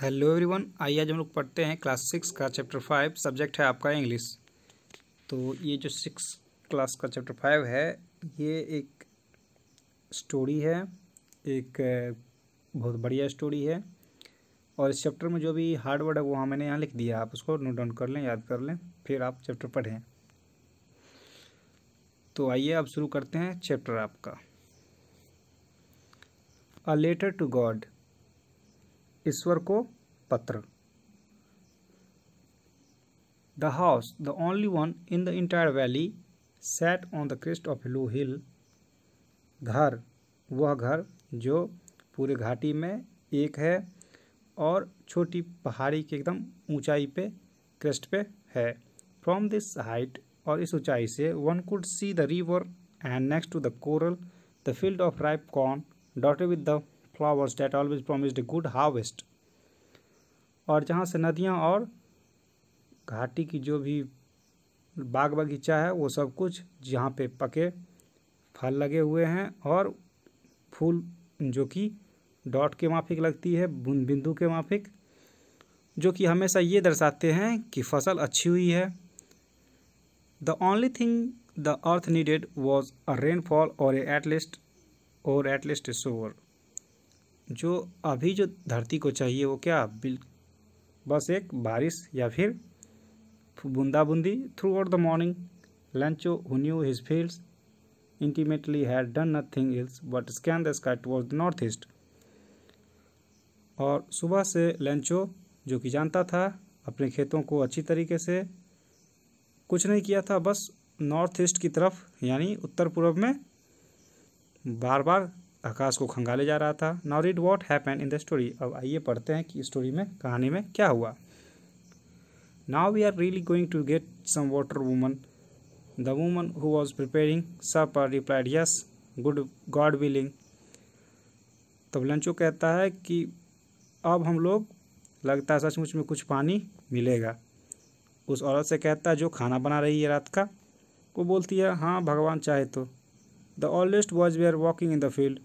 Hello everyone आइए आज हम लोग पढ़ते हैं क्लास सिक्स का चैप्टर फाइव सब्जेक्ट है आपका इंग्लिश तो ये जो सिक्स क्लास का चैप्टर फाइव है ये एक स्टोरी है एक बहुत बढ़िया स्टोरी है और इस चैप्टर में जो भी हार्ड वर्ड है वो मैंने यहाँ लिख दिया आप उसको नोट डाउन कर लें याद कर लें फिर आप चैप्टर पढ़ें तो आइए आप शुरू करते हैं चैप्टर आपका अ लेटर टू गॉड ईश्वर को पत्र the house the only one in the entire valley sat on the crest of low hill घर वह घर जो पूरे घाटी में एक है और छोटी पहाड़ी के एकदम ऊंचाई पे क्रेस्ट पे है फ्रॉम दिस हाइट और इस ऊंचाई से one could see the river and next to the corral the field of ripe corn dotted with the flowers that always promised a good harvest और जहाँ से नदियाँ और घाटी की जो भी बाग बगीचा है वो सब कुछ जहाँ पे पके फल लगे हुए हैं और फूल जो कि डॉट के माफिक लगती है बिंदु के माफिक जो कि हमेशा ये दर्शाते हैं कि फसल अच्छी हुई है the only thing the earth needed was a rainfall और एटलीस्ट और एटलीस्ट सोवर जो अभी जो धरती को चाहिए वो क्या बिल बस एक बारिश या फिर बूंदा बूंदी throughout the morning Lencho who knew his fields intimately had done nothing else but scan the sky toward the north east और सुबह से लंचो जो कि जानता था अपने खेतों को अच्छी तरीके से कुछ नहीं किया था बस नॉर्थ ईस्ट की तरफ यानी उत्तर पूर्व में बार बार आकाश को खंगाले जा रहा था now read what happen in the story अब आइए पढ़ते हैं कि स्टोरी में कहानी में क्या हुआ now we are really going to get some water woman the woman who was preparing supper replied yes good God willing तब लंचो कहता है कि अब हम लोग लगता है सचमुच में कुछ पानी मिलेगा उस औरत से कहता है जो खाना बना रही है रात का वो बोलती है हाँ भगवान चाहे तो the oldest was we are walking in the field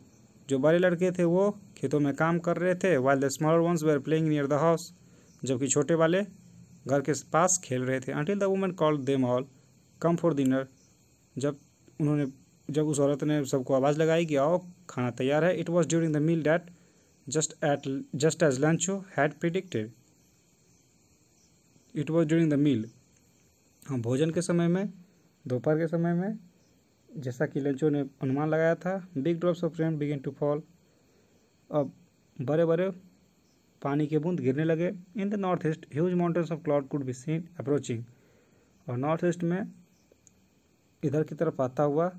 जो बड़े लड़के थे वो खेतों में काम कर रहे थे while the smaller ones were playing near the house जबकि छोटे वाले घर के पास खेल रहे थे until the women call them all come for dinner जब उन्होंने जब उस औरत ने सबको आवाज़ लगाई कि आओ खाना तैयार है it was during the meal that just at just as Lencho had predicted it was during the meal हम भोजन के समय में दोपहर के समय में जैसा कि लेंचो ने अनुमान लगाया था big drops of rain begin to fall अब बड़े बड़े पानी के बूंद गिरने लगे in the north east huge mountains of cloud could be seen approaching और नॉर्थ ईस्ट में इधर की तरफ आता हुआ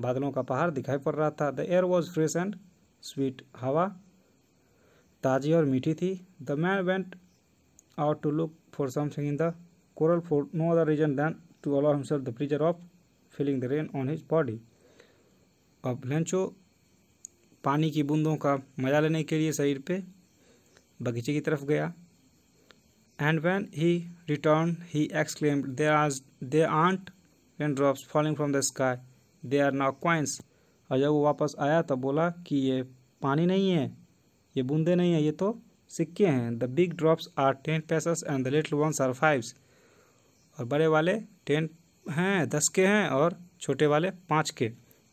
बादलों का पहाड़ दिखाई पड़ रहा था the air was fresh and sweet हवा ताज़ी और मीठी थी the man went out to look for something in the corral for no other reason than to allow himself the pleasure of feeling the rain on his body अब लंचो पानी की बूंदों का मजा लेने के लिए शरीर पे बगीचे की तरफ गया and when he returned he exclaimed these आज they aren't rain drops falling from the sky they are now coins और जब वो वापस आया तो बोला कि ये पानी नहीं है ये बूंदे नहीं है ये तो सिक्के हैं the big drops are ten pieces and the little ones are fives और बड़े वाले टेन हैं दस के हैं और छोटे वाले पाँच के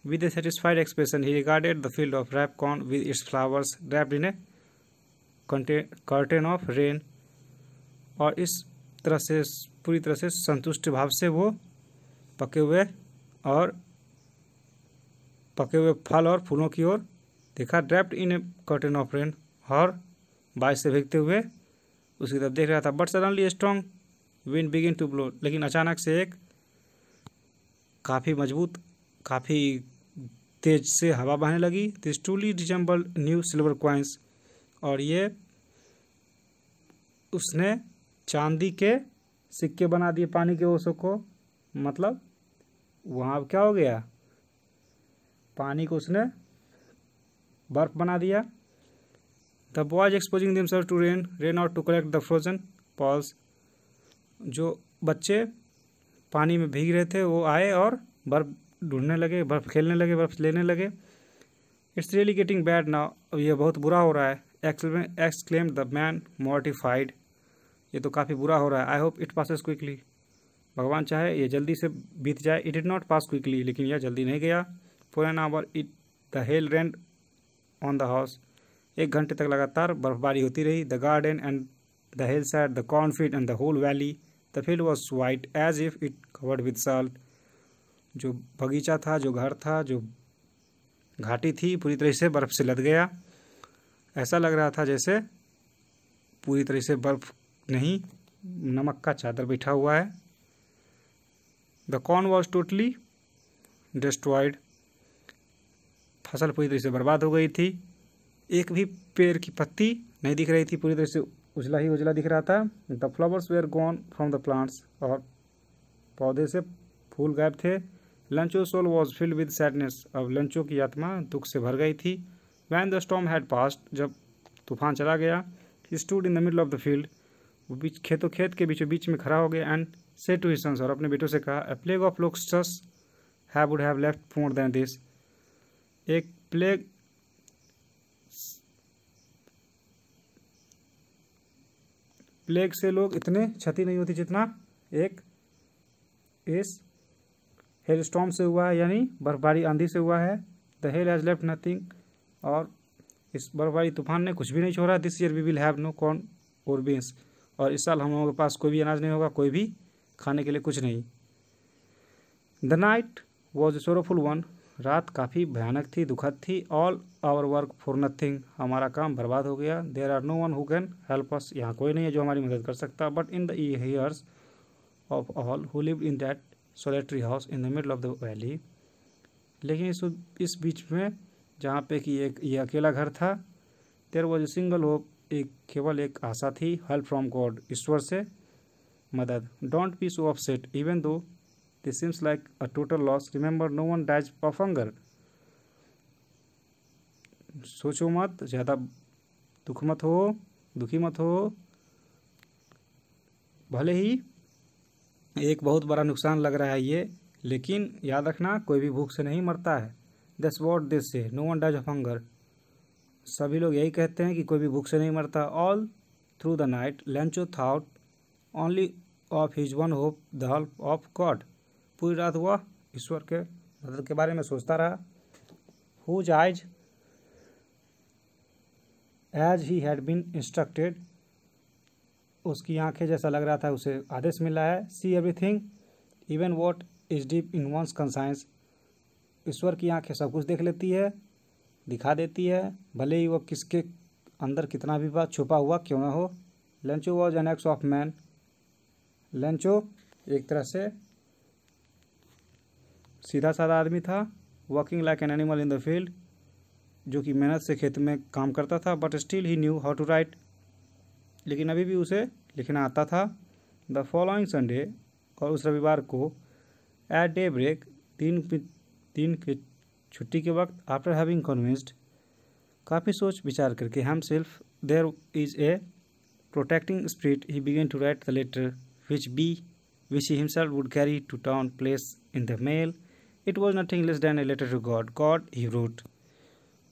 with a satisfied expression he regarded the field of ripe corn with its flowers wrapped in a curtain of rain और इस तरह से पूरी तरह से संतुष्ट भाव से वो पके हुए और पके हुए फल और फूलों की ओर देखा draped in a curtain of rain और बारिश से भीगते हुए उसकी तरफ देख रहा था but suddenly strong wind begin to blow लेकिन अचानक से एक काफ़ी मजबूत काफ़ी तेज से हवा बहने लगी this truly resemble new silver coins और ये उसने चांदी के सिक्के बना दिए पानी के ओसों को मतलब वहाँ क्या हो गया पानी को उसने बर्फ बना दिया the boys exposing themselves to rain rain और to collect the frozen pearls जो बच्चे पानी में भीग रहे थे वो आए और बर्फ़ ढूंढने लगे बर्फ़ खेलने लगे बर्फ़ लेने लगे it's really getting bad now ये बहुत बुरा हो रहा है एक्सक्लेम द मैन मॉर्टिफाइड ये तो काफ़ी बुरा हो रहा है I hope it passes quickly भगवान चाहे ये जल्दी से बीत जाए it did not pass quickly लेकिन यह जल्दी नहीं गया for an hour it the hail rained on the house एक घंटे तक लगातार बर्फबारी होती रही the garden and the hill side the cornfield and the whole valley the field was white as if it covered with salt जो बगीचा था जो घर था जो घाटी थी पूरी तरह से बर्फ़ से लद गया ऐसा लग रहा था जैसे पूरी तरह से बर्फ़ नहीं नमक का चादर बैठा हुआ है the corn was totally destroyed फसल पूरी तरह से बर्बाद हो गई थी एक भी पेड़ की पत्ती नहीं दिख रही थी पूरी तरह से उजला ही उजला दिख रहा था the flowers were gone from the plants और पौधे से फूल गायब थे Lencho soul was filled with sadness अब लंचो की आत्मा दुख से भर गई थी when the storm had passed जब तूफान चला गया stood in the middle of the field वो बीच खेतों खेत के बीचों बीच में खड़ा हो गया एंड से टू हिस और अपने बेटों से कहा a plague of locusts have would have left more than this एक प्लेग प्लेग से लोग इतने क्षति नहीं होती जितना एक इस हेल स्टॉम से हुआ है यानी बर्फबारी आंधी से हुआ है the hail has left nothing और इस बर्फबारी तूफान ने कुछ भी नहीं छोड़ा this year we will have no corn और बीन्स और इस साल हम लोगों के पास कोई भी अनाज नहीं होगा कोई भी खाने के लिए कुछ नहीं the night was a sorrowful one रात काफ़ी भयानक थी दुखद थी all our work for nothing हमारा काम बर्बाद हो गया there are no one who can help us यहाँ कोई नहीं है जो हमारी मदद कर सकता but in the ears of all who live in that solitary house in the middle of the valley लेकिन इस इस बीच में जहाँ पे कि एक ये अकेला घर था there was a single hope एक केवल एक आशा थी हेल्प फ्रॉम गॉड ईश्वर से मदद don't be so upset even though This seems like a total loss. Remember, no one dies of hunger. सोचो मत ज़्यादा दुख मत हो दुखी मत हो भले ही एक बहुत बड़ा नुकसान लग रहा है ये लेकिन याद रखना कोई भी भूख से नहीं मरता है दस what this say no one does of hunger सभी लोग यही कहते हैं कि कोई भी भूख से नहीं मरता all through the night Lencho thought only of his one hope the help of God पूरी रात वह ईश्वर के मदद के बारे में सोचता रहा who sees as he had been instructed उसकी आंखें जैसा लग रहा था उसे आदेश मिला है see everything even what is deep in one's conscience ईश्वर की आंखें सब कुछ देख लेती है दिखा देती है भले ही वह किसके अंदर कितना भी बात छुपा हुआ क्यों ना हो Lencho was an ox of man Lencho एक तरह से सीधा साधा आदमी था working like an animal in the field जो कि मेहनत से खेत में काम करता था but still he knew how to write लेकिन अभी भी उसे लिखना आता था द फॉलोइंग संडे और उस रविवार को एट डे ब्रेक दिन दिन के छुट्टी के वक्त आफ्टर हैविंग कन्विंस्ड काफ़ी सोच विचार करके himself there is a protecting spirit he began to write the letter which be which he himself would carry to town place in the mail it was nothing less a letter to God God he wrote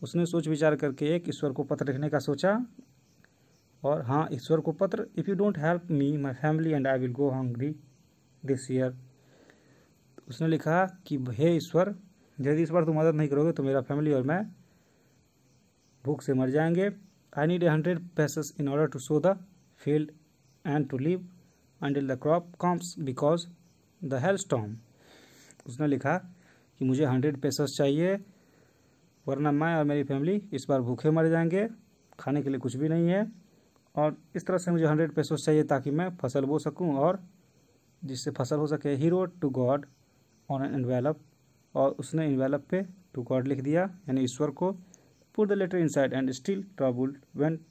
उसने सोच विचार करके एक ईश्वर को पत्र लिखने का सोचा और हाँ ईश्वर को पत्र if you don't help me my family and I will go hungry this year उसने लिखा कि हे ईश्वर यदि इस बार तुम मदद नहीं करोगे तो मेरा फैमिली और मैं भूख से मर जाएंगे I need a hundred pesos in order to sow the field and to live and the crop comes because the health storm उसने लिखा कि मुझे हंड्रेड पेसस चाहिए वरना मैं और मेरी फैमिली इस बार भूखे मर जाएंगे खाने के लिए कुछ भी नहीं है और इस तरह से मुझे हंड्रेड पेसोस चाहिए ताकि मैं फसल बो सकूं और जिससे फसल हो सके he wrote to God on an envelope और उसने इन्वेलप पे टू गॉड लिख दिया यानी ईश्वर को put the letter side and still trouble went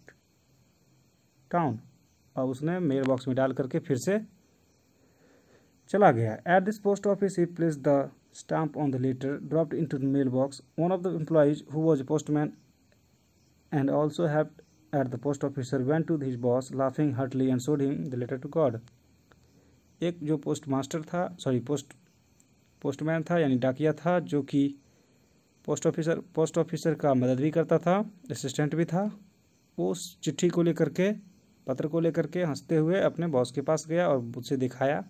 town और उसने मेल बॉक्स में डाल करके फिर से चला गया at this post office he place the stamp on the letter dropped into the mailbox. One of the employees, who was a postman and also helped at the post office went to his boss, laughing heartily, and showed him the letter to God. ek jo postmaster tha sorry post postman tha yani dakiya tha jo ki कि post officer post officer का मदद भी करता था assistant भी था वो उस चिट्ठी को लेकर के पत्र को लेकर के हंसते हुए अपने बॉस के पास गया और उससे दिखाया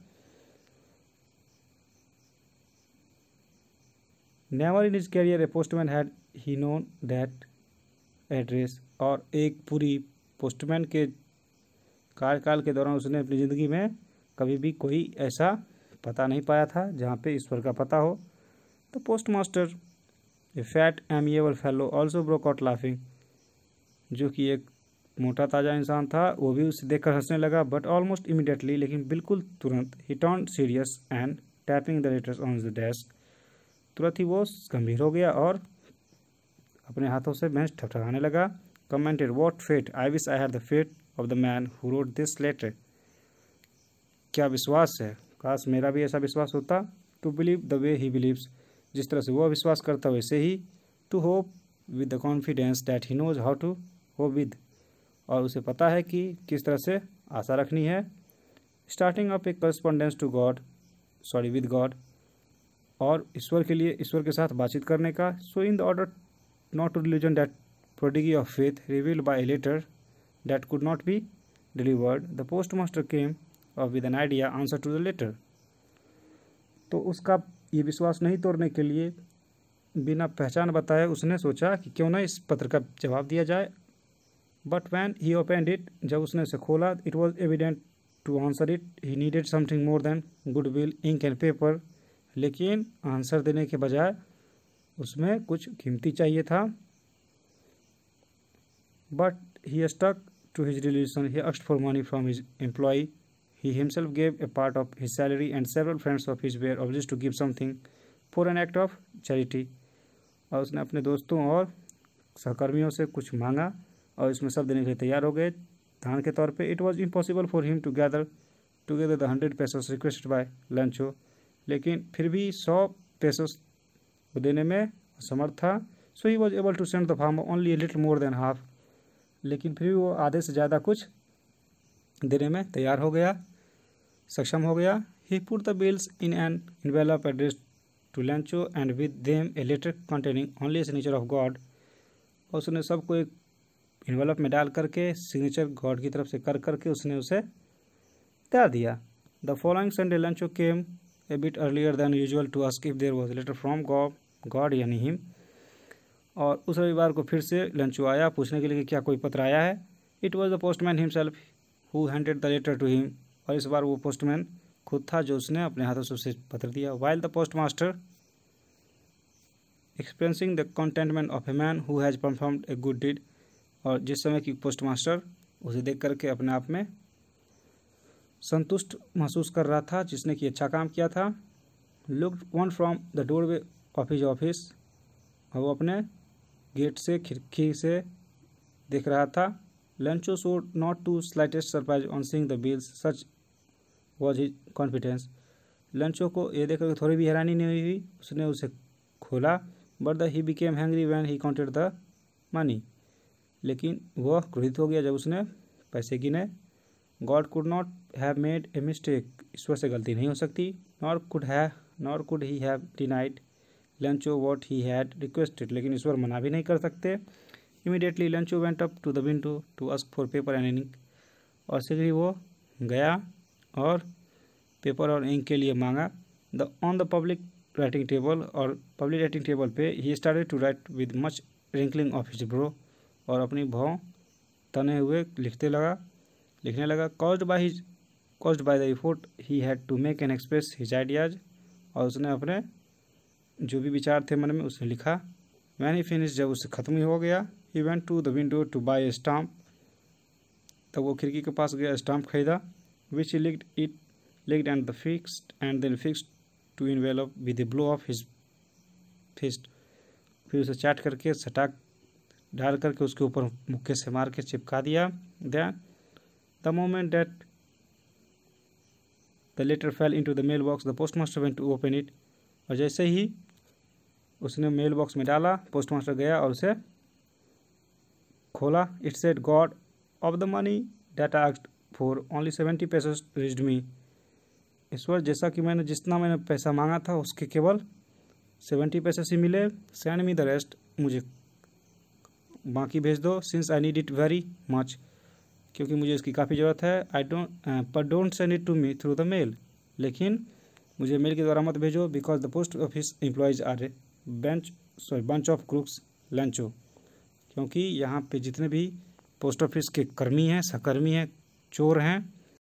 never in his career a postman had he known that address और एक पूरी पोस्टमैन के कार्यकाल के दौरान उसने अपनी ज़िंदगी में कभी भी कोई ऐसा पता नहीं पाया था जहाँ पे ईश्वर का पता हो तो पोस्ट मास्टर ए फैट एम amiable fellow also broke out laughing जो कि एक मोटा ताज़ा इंसान था वो भी उसे देखकर हंसने लगा बट ऑलमोस्ट इमिडिएटली लेकिन बिल्कुल तुरंत ही turn serious and tapping the letters on the desk तुरंत ही वो गंभीर हो गया और अपने हाथों से भैंस ठकठकाने लगा commented what faith I wish I have the faith of the man who wrote this letter क्या विश्वास है काश मेरा भी ऐसा विश्वास होता to believe the way he believes जिस तरह से वह विश्वास करता वैसे ही to hope with the confidence that he knows how to hope with और उसे पता है कि किस तरह से आशा रखनी है starting up a correspondence to God sorry with God और ईश्वर के लिए ईश्वर के साथ बातचीत करने का so in the order not to religion that of faith reveal by a letter that could not be delivered the post master came और with an idea answer to the letter तो उसका ये विश्वास नहीं तोड़ने के लिए बिना पहचान बताए उसने सोचा कि क्यों ना इस पत्र का जवाब दिया जाए but when he opened it जब उसने उसे खोला it was evident to answer it he needed something more than good will ink and paper लेकिन आंसर देने के बजाय उसमें कुछ कीमती चाहिए था but he stuck to his relation he asked for money from his employ he himself gave a part of his salary and several friends of his were oblige to give something for an act of charity और उसने अपने दोस्तों और सहकर्मियों से कुछ मांगा और इसमें सब देने के लिए तैयार हो गए धान के तौर पे it was impossible for him to gather together the hundred pesos requested by Lencho लेकिन फिर भी सौ पेसेस को देने में असमर्थ था so he was able to send the farm only little more than half लेकिन फिर भी वो आधे से ज़्यादा कुछ देने में तैयार हो गया सक्षम हो गया he put the bills in an envelope address to Lencho and with them a letter containing only signature of God और उसने सबको एक इन्वेलप में डाल करके सिग्नेचर गॉड की तरफ से कर करके उसने उसे तैयार दिया the following Sunday Lencho came a bit earlier than usual to ask if there was a God God यानी हिम और उस रविवार को फिर से आया पूछने के लिए कि क्या कोई पत्र आया है it was the postman himself who handed the letter to him और इस बार वो पोस्टमैन खुद था जो उसने अपने हाथों से उसे पत्र दिया while the post master expressing the contentment of a man who has performed a good deed और जिस समय कि पोस्ट मास्टर उसे देख करके अपने आप में संतुष्ट महसूस कर रहा था जिसने कि अच्छा काम किया था look on from the doorway of his office वो अपने गेट से खिड़की से देख रहा था Lencho show not to slightest surprise on seeing the bills such was his confidence Lencho को ये देखकर थोड़ी भी हैरानी नहीं हुई उसने उसे खोला but the he became angry when he counted the money लेकिन वह क्रोधित हो गया जब उसने पैसे गिने God could not have made a mistake ईश्वर से गलती नहीं हो सकती nor could he nor could he have denied Lencho what he had requested लेकिन ईश्वर मना भी नहीं कर सकते immediately Lencho went up to the window to ask for paper and ink और शीघ्र ही वो गया और पेपर और इंक के लिए मांगा the on the public writing table और पब्लिक राइटिंग टेबल पे he started to write with much wrinkling of his brow और अपनी भाव तने हुए लिखते लगा लिखने लगा caused by his caused by the effort he had to make an express his ideas और उसने अपने जो भी विचार थे मन में उसने लिखा वैन ही फिनिश जब उससे ख़त्म ही हो गया he went to the window to buy a stamp तब वो खिड़की के पास गया स्टाम्प खरीदा which licked it licked and the fix and then fix to in of with the blow of his fist फिर उसे चैट करके सटाक डाल करके उसके ऊपर मुक्के से मार के चिपका दिया then the moment that the letter fell to the mail box the post master went to open it और जैसे ही उसने मेल बॉक्स में डाला पोस्ट मास्टर गया और उसे खोला it said God of the money that I asked for only seventy pesos reached me ईश्वर जैसा कि मैंने जितना मैंने पैसा मांगा था उसके केवल सेवेंटी पैसेस ही मिले सेंड मी द रेस्ट मुझे बाकी भेज दो since I need it very much क्योंकि मुझे इसकी काफ़ी ज़रूरत है आई डोंट पर don't send it to me through the mail लेकिन मुझे मेल के द्वारा मत भेजो because the post office employees are bench sorry bunch of crooks Lencho क्योंकि यहाँ पे जितने भी पोस्ट ऑफिस के कर्मी हैं सहकर्मी हैं चोर हैं